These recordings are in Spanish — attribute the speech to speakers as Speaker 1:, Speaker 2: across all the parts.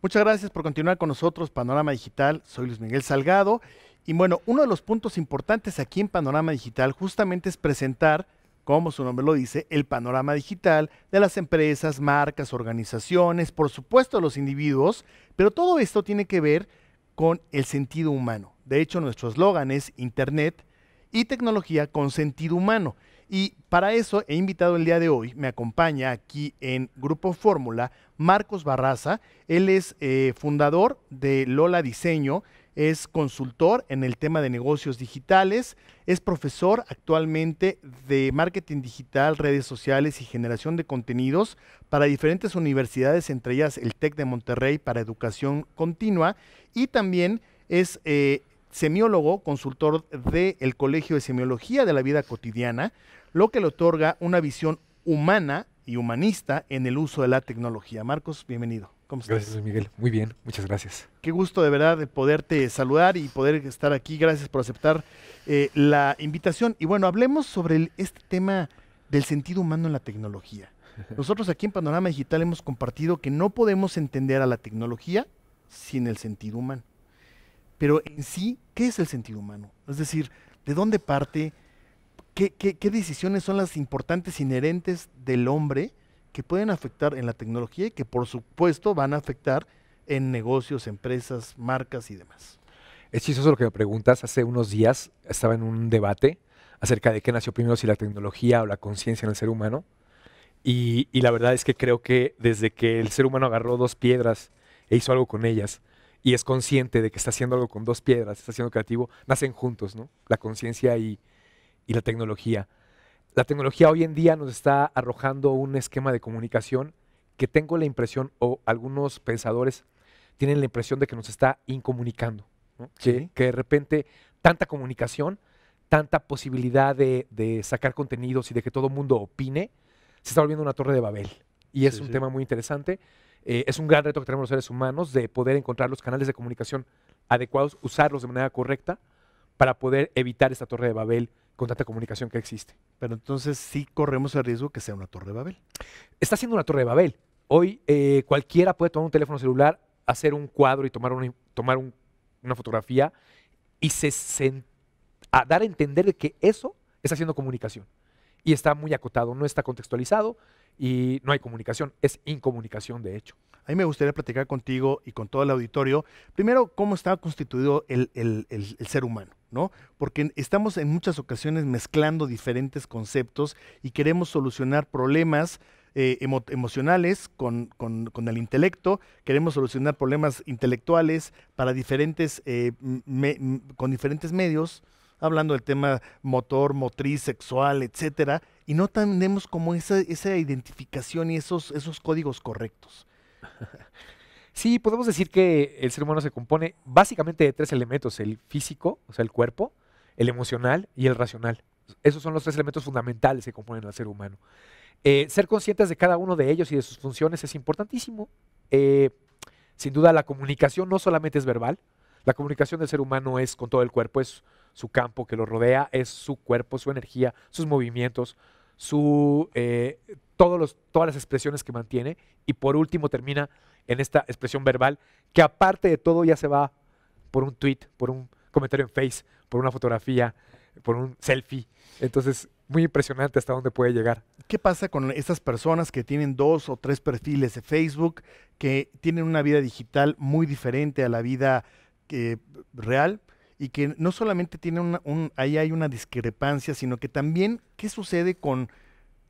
Speaker 1: Muchas gracias por continuar con nosotros, Panorama Digital. Soy Luis Miguel Salgado. Y bueno, uno de los puntos importantes aquí en Panorama Digital justamente es presentar, como su nombre lo dice, el panorama digital de las empresas, marcas, organizaciones, por supuesto los individuos, pero todo esto tiene que ver con el sentido humano. De hecho, nuestro eslogan es Internet y tecnología con sentido humano. Y para eso he invitado el día de hoy, me acompaña aquí en Grupo Fórmula, Marcos Barraza. Él es eh, fundador de Lola Diseño, es consultor en el tema de negocios digitales, es profesor actualmente de marketing digital, redes sociales y generación de contenidos para diferentes universidades, entre ellas el TEC de Monterrey para educación continua, y también es eh, semiólogo, consultor del Colegio de Semiología de la Vida Cotidiana, lo que le otorga una visión humana y humanista en el uso de la tecnología. Marcos, bienvenido.
Speaker 2: Gracias, Miguel. Muy bien, muchas gracias.
Speaker 1: Qué gusto de verdad de poderte saludar y poder estar aquí. Gracias por aceptar eh, la invitación. Y bueno, hablemos sobre este tema del sentido humano en la tecnología. Nosotros aquí en Panorama Digital hemos compartido que no podemos entender a la tecnología sin el sentido humano pero en sí, ¿qué es el sentido humano? Es decir, ¿de dónde parte? ¿Qué, decisiones son las importantes inherentes del hombre que pueden afectar en la tecnología y que por supuesto van a afectar en negocios, empresas, marcas y demás?
Speaker 2: Es lo que me preguntas. Hace unos días estaba en un debate acerca de qué nació primero, si la tecnología o la conciencia en el ser humano. y, la verdad es que creo que desde que el ser humano agarró dos piedras e hizo algo con ellas, y es consciente de que está haciendo algo con dos piedras, está siendo creativo, nacen juntos, ¿no? La conciencia y, la tecnología. La tecnología hoy en día nos está arrojando un esquema de comunicación que tengo la impresión, o algunos pensadores tienen la impresión de que nos está incomunicando. Que, de repente tanta comunicación, tanta posibilidad de, sacar contenidos y de que todo el mundo opine, se está volviendo una torre de Babel. Y es un tema muy interesante. Eh, es un gran reto que tenemos los seres humanos de poder encontrar los canales de comunicación adecuados, usarlos de manera correcta para poder evitar esta torre de Babel con tanta comunicación que existe. Pero entonces sí corremos el riesgo que sea una torre de Babel. Está siendo una torre de Babel. Hoy eh, cualquiera puede tomar un teléfono celular, hacer un cuadro y tomar una, fotografía y se, a dar a entender que eso está haciendo comunicación. Y está muy acotado, no está contextualizado, y no hay comunicación, es incomunicación de hecho. A mí me gustaría platicar contigo y con todo el auditorio, primero, cómo está constituido el,
Speaker 1: ser humano, ¿no? Porque estamos en muchas ocasiones mezclando diferentes conceptos y queremos solucionar problemas eh, emocionales con, el intelecto, queremos solucionar problemas intelectuales para diferentes, eh, con diferentes medios, hablando del tema motor, motriz, sexual, etcétera,
Speaker 2: y no tenemos como esa, identificación y esos, esos códigos correctos. Sí, podemos decir que el ser humano se compone básicamente de tres elementos, el físico, o sea, el cuerpo, el emocional y el racional. Esos son los tres elementos fundamentales que componen al ser humano. Eh, ser conscientes de cada uno de ellos y de sus funciones es importantísimo. Eh, sin duda, la comunicación no solamente es verbal, la comunicación del ser humano es con todo el cuerpo, es su campo que lo rodea, es su cuerpo, su energía, sus movimientos, su, eh, todas las expresiones que mantiene y por último termina en esta expresión verbal que aparte de todo ya se va por un tweet, por un comentario en Face, por una fotografía, por un selfie. Entonces, muy impresionante hasta dónde puede llegar. ¿Qué pasa con estas personas que tienen dos o tres perfiles de Facebook,
Speaker 1: que tienen una vida digital muy diferente a la vida eh, real? y que no solamente tiene un, ahí hay una discrepancia, sino que también, ¿qué sucede con,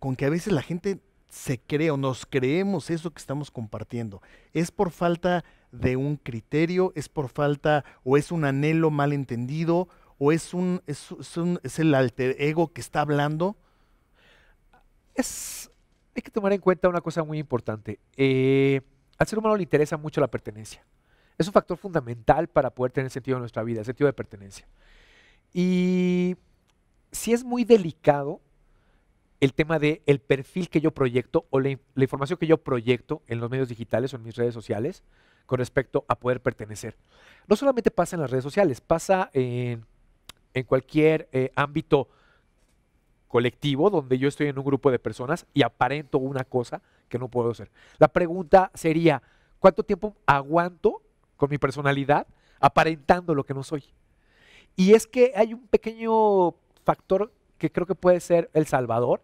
Speaker 1: con que a veces la gente se cree o nos creemos eso que estamos compartiendo? ¿Es por falta de un criterio? ¿Es por falta o es un anhelo malentendido? ¿O es, un, es, un, es el alter ego que está hablando?
Speaker 2: Es, hay que tomar en cuenta una cosa muy importante. Eh, al ser humano le interesa mucho la pertenencia. Es un factor fundamental para poder tener sentido en nuestra vida, sentido de pertenencia. Y si es muy delicado el tema de el perfil que yo proyecto o la, información que yo proyecto en los medios digitales o en mis redes sociales con respecto a poder pertenecer. No solamente pasa en las redes sociales, pasa en, cualquier eh, ámbito colectivo donde yo estoy en un grupo de personas y aparento una cosa que no puedo hacer. La pregunta sería, ¿cuánto tiempo aguanto con mi personalidad, aparentando lo que no soy. Y es que hay un pequeño factor que creo que puede ser el salvador.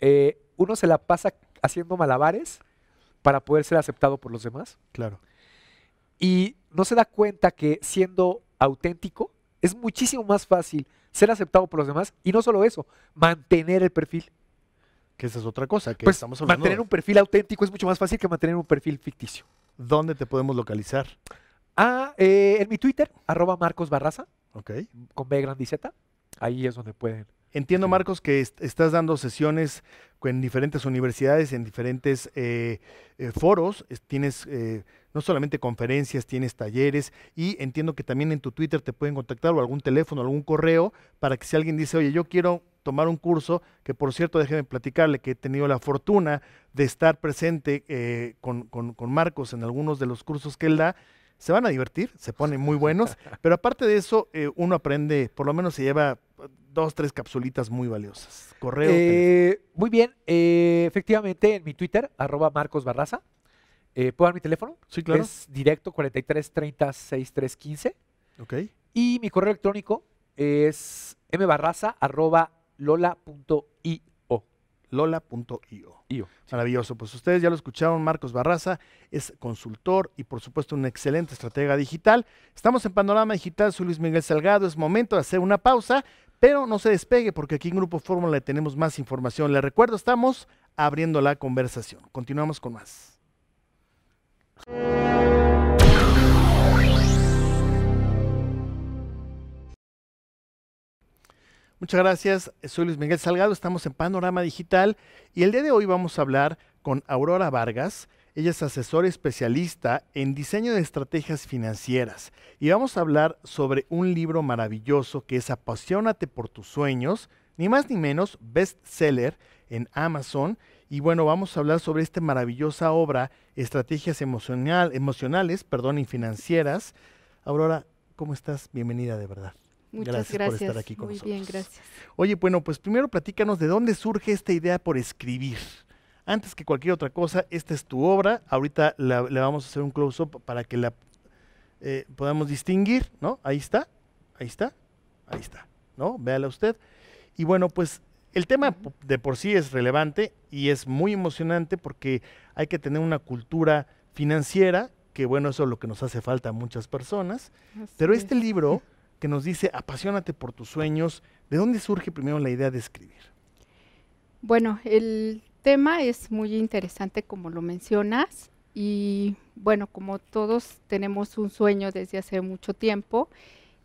Speaker 2: Eh, uno se la pasa haciendo malabares para poder ser aceptado por los demás. Claro. Y no se da cuenta que siendo auténtico es muchísimo más fácil ser aceptado por los demás y no solo eso, mantener el perfil. Que esa es otra cosa que pues, estamos Mantener un perfil auténtico es mucho más fácil que mantener un perfil ficticio. ¿dónde te podemos localizar? Ah, eh, en mi Twitter, arroba Marcos Barraza.
Speaker 1: Con B Z. Ahí es donde pueden Entiendo, Marcos, que estás dando sesiones en diferentes universidades, en diferentes eh, eh, foros, tienes eh, no solamente conferencias, tienes talleres y entiendo que también en tu Twitter te pueden contactar o algún teléfono, algún correo para que si alguien dice, oye, yo quiero tomar un curso, que por cierto, déjeme platicarle que he tenido la fortuna de estar presente con, Marcos en algunos de los cursos que él da, se van a divertir, se ponen muy buenos, pero aparte de eso, uno aprende, por lo menos se lleva dos, tres capsulitas muy valiosas. Correo.
Speaker 2: Eh, muy bien. Eh, efectivamente, en mi Twitter, arroba Marcos Barraza. Eh, ¿Puedo dar mi teléfono? Sí, claro. Es directo 43 30 Ok. Y mi correo electrónico es mbarraza arroba lola.io.
Speaker 1: Lola.io. Maravilloso. Pues ustedes ya lo escucharon, Marcos Barraza es consultor y por supuesto un excelente estratega digital. Estamos en Panorama Digital, soy Luis Miguel Salgado. Es momento de hacer una pausa, pero no se despegue porque aquí en Grupo Fórmula le tenemos más información. Le recuerdo, estamos abriendo la conversación. Continuamos con más. Muchas gracias, soy Luis Miguel Salgado, estamos en Panorama Digital y el día de hoy vamos a hablar con Aurora Vargas, ella es asesora especialista en diseño de estrategias financieras y vamos a hablar sobre un libro maravilloso que es Apasionate por tus sueños, ni más ni menos bestseller en Amazon. Y bueno, vamos a hablar sobre esta maravillosa obra, Estrategias Emocionales perdón, y Financieras. Aurora, ¿cómo estás? Bienvenida de verdad. Muchas gracias, por estar aquí con nosotros. Muy bien, gracias. Oye, bueno, pues primero platícanos de dónde surge esta idea por escribir. Antes que cualquier otra cosa, esta es tu obra. Ahorita le vamos a hacer un close-up para que la eh, podamos distinguir, ¿no? Ahí está, ahí está, ahí está, ¿no? Véala usted. Y bueno, pues el tema de por sí es relevante y es muy emocionante porque hay que tener una cultura financiera, que bueno, eso es lo que nos hace falta a muchas personas. pero este libro que nos dice, apasionate por tus sueños, ¿de dónde surge primero la idea de escribir?
Speaker 3: Bueno, el tema es muy interesante como lo mencionas y bueno, como todos tenemos un sueño desde hace mucho tiempo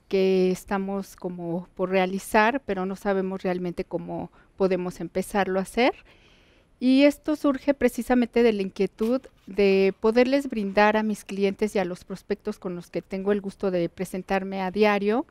Speaker 3: que estamos como por realizar, pero no sabemos realmente cómo podemos empezarlo a hacer. Y esto surge precisamente de la inquietud de poderles brindar a mis clientes y a los prospectos con los que tengo el gusto de presentarme a diario,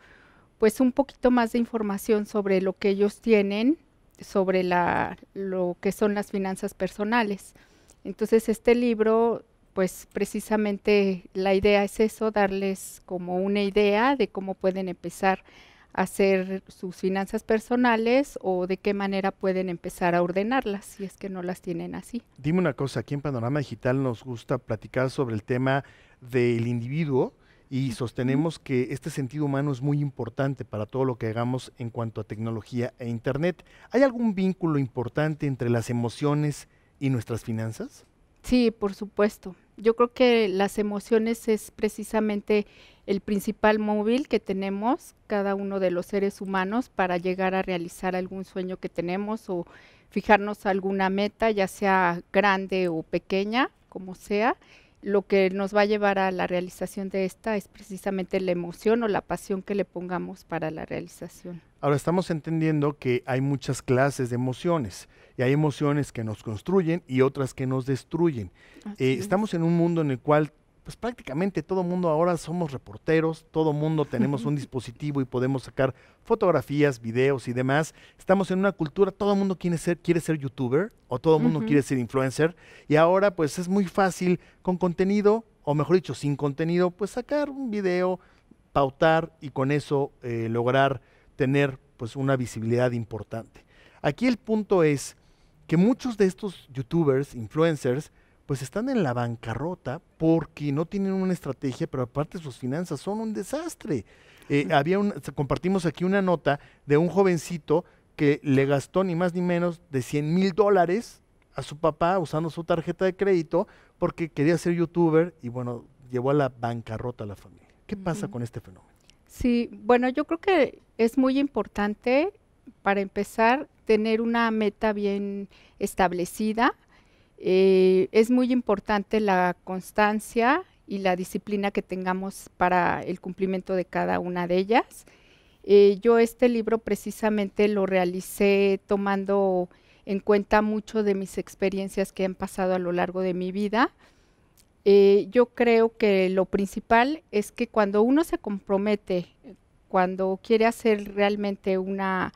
Speaker 3: pues un poquito más de información sobre lo que ellos tienen sobre la, lo que son las finanzas personales. Entonces este libro, pues precisamente la idea es eso, darles como una idea de cómo pueden empezar a hacer sus finanzas personales o de qué manera pueden empezar a ordenarlas si es que no las tienen así.
Speaker 1: Dime una cosa, aquí en Panorama Digital nos gusta platicar sobre el tema del individuo, y sostenemos que este sentido humano es muy importante para todo lo que hagamos en cuanto a tecnología e Internet. ¿Hay algún vínculo importante entre las emociones y nuestras finanzas?
Speaker 3: Sí, por supuesto. Yo creo que las emociones es precisamente el principal móvil que tenemos cada uno de los seres humanos para llegar a realizar algún sueño que tenemos o fijarnos alguna meta, ya sea grande o pequeña, como sea lo que nos va a llevar a la realización de esta es precisamente la emoción o la pasión que le pongamos para la realización.
Speaker 1: Ahora estamos entendiendo que hay muchas clases de emociones y hay emociones que nos construyen y otras que nos destruyen. Eh, estamos en un mundo en el cual pues prácticamente todo mundo ahora somos reporteros, todo mundo tenemos un dispositivo y podemos sacar fotografías, videos y demás. Estamos en una cultura, todo mundo quiere ser, quiere ser youtuber o todo mundo quiere ser influencer y ahora pues es muy fácil con contenido, o mejor dicho, sin contenido, pues sacar un video, pautar y con eso eh, lograr tener pues una visibilidad importante. Aquí el punto es que muchos de estos youtubers, influencers, pues están en la bancarrota porque no tienen una estrategia, pero aparte sus finanzas son un desastre. Eh, había compartimos aquí una nota de un jovencito que le gastó ni más ni menos de 100 mil dólares a su papá usando su tarjeta de crédito porque quería ser youtuber y bueno, llevó a la bancarrota a la familia. ¿Qué pasa con este fenómeno?
Speaker 3: Sí, bueno, yo creo que es muy importante, para empezar, tener una meta bien establecida, eh, es muy importante la constancia y la disciplina que tengamos para el cumplimiento de cada una de ellas. Eh, yo este libro precisamente lo realicé tomando en cuenta mucho de mis experiencias que han pasado a lo largo de mi vida. Eh, yo creo que lo principal es que cuando uno se compromete, cuando quiere hacer realmente una,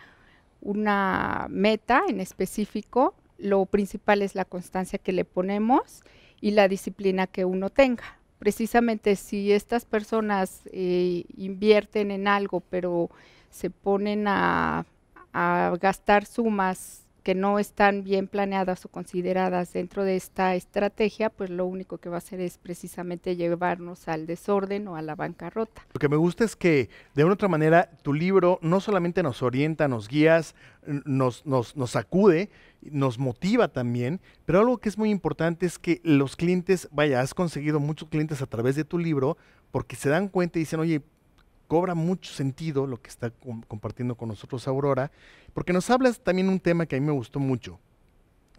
Speaker 3: una meta en específico, lo principal es la constancia que le ponemos y la disciplina que uno tenga. Precisamente si estas personas eh, invierten en algo, pero se ponen a, a gastar sumas que no están bien planeadas o consideradas dentro de esta estrategia, pues lo único que va a hacer es precisamente llevarnos al desorden o a la bancarrota.
Speaker 1: Lo que me gusta es que de una otra manera tu libro no solamente nos orienta, nos guías, nos, nos, nos sacude, nos motiva también, pero algo que es muy importante es que los clientes, vaya, has conseguido muchos clientes a través de tu libro porque se dan cuenta y dicen, oye, cobra mucho sentido lo que está compartiendo con nosotros Aurora, porque nos hablas también un tema que a mí me gustó mucho,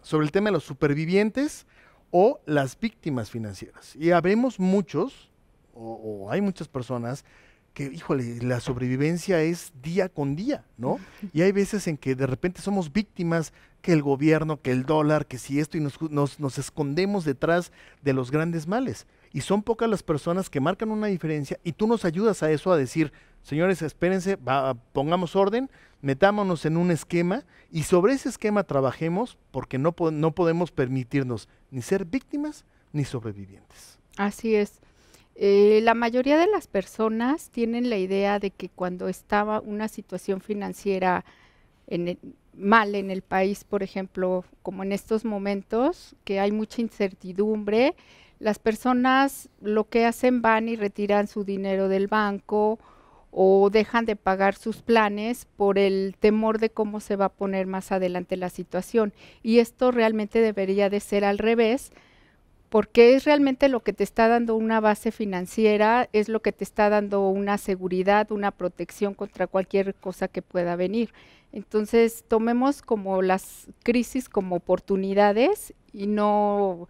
Speaker 1: sobre el tema de los supervivientes o las víctimas financieras. Y habemos muchos, o, hay muchas personas, que, híjole, la sobrevivencia es día con día, ¿no? Y hay veces en que de repente somos víctimas que el gobierno, que el dólar, que si esto, y nos, nos, nos escondemos detrás de los grandes males y son pocas las personas que marcan una diferencia y tú nos ayudas a eso, a decir, señores, espérense, pongamos orden, metámonos en un esquema y sobre ese esquema trabajemos porque no, no podemos permitirnos ni ser víctimas ni sobrevivientes.
Speaker 3: Así es. Eh, la mayoría de las personas tienen la idea de que cuando estaba una situación financiera mal en el país, por ejemplo, como en estos momentos, que hay mucha incertidumbre, las personas lo que hacen van y retiran su dinero del banco o dejan de pagar sus planes por el temor de cómo se va a poner más adelante la situación. Y esto realmente debería de ser al revés, porque es realmente lo que te está dando una base financiera, es lo que te está dando una seguridad, una protección contra cualquier cosa que pueda venir. Entonces, tomemos como las crisis como oportunidades y no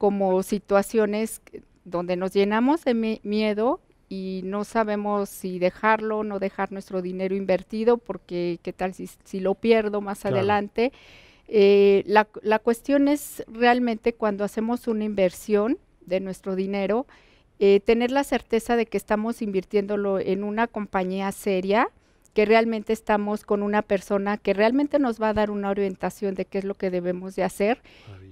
Speaker 3: como situaciones donde nos llenamos de miedo y no sabemos si dejarlo, o no dejar nuestro dinero invertido, porque qué tal si, lo pierdo más adelante. Eh, la, cuestión es realmente cuando hacemos una inversión de nuestro dinero, eh, tener la certeza de que estamos invirtiéndolo en una compañía seria, que realmente estamos con una persona que realmente nos va a dar una orientación de qué es lo que debemos de hacer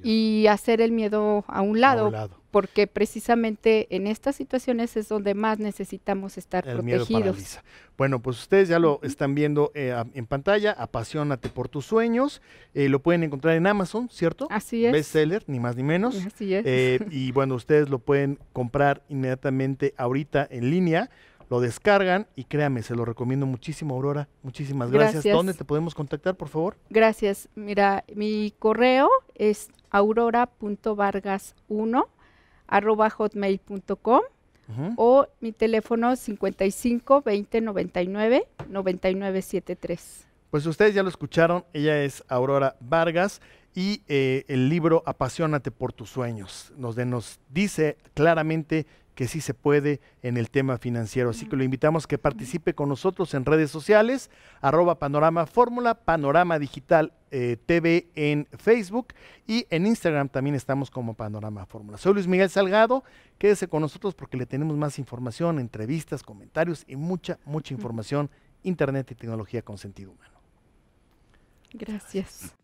Speaker 3: y hacer el miedo a un, lado, porque precisamente en estas situaciones es donde más necesitamos estar protegidos.
Speaker 1: Bueno, pues ustedes ya lo están viendo eh, en pantalla, Apasionate por tus sueños, eh, lo pueden encontrar en Amazon, ¿cierto? Así es. Bestseller, ni más ni menos. Así es. Eh, y bueno, ustedes lo pueden comprar inmediatamente ahorita en línea lo descargan y créame, se lo recomiendo muchísimo, Aurora. Muchísimas gracias. ¿Dónde te podemos contactar, por favor?
Speaker 3: Gracias. Mira, mi correo es aurora.vargas1 hotmail.com o mi teléfono 55 20 99 99 73.
Speaker 1: Pues ustedes ya lo escucharon, ella es Aurora Vargas y eh, el libro Apasionate por tus sueños nos, nos dice claramente que sí se puede en el tema financiero. Así que lo invitamos que participe con nosotros en redes sociales, arroba panorama fórmula, panorama digital eh, TV en Facebook y en Instagram también estamos como panorama fórmula. Soy Luis Miguel Salgado, quédese con nosotros porque le tenemos más información, entrevistas, comentarios y mucha, mucha información, Internet y tecnología con sentido humano.
Speaker 3: Gracias.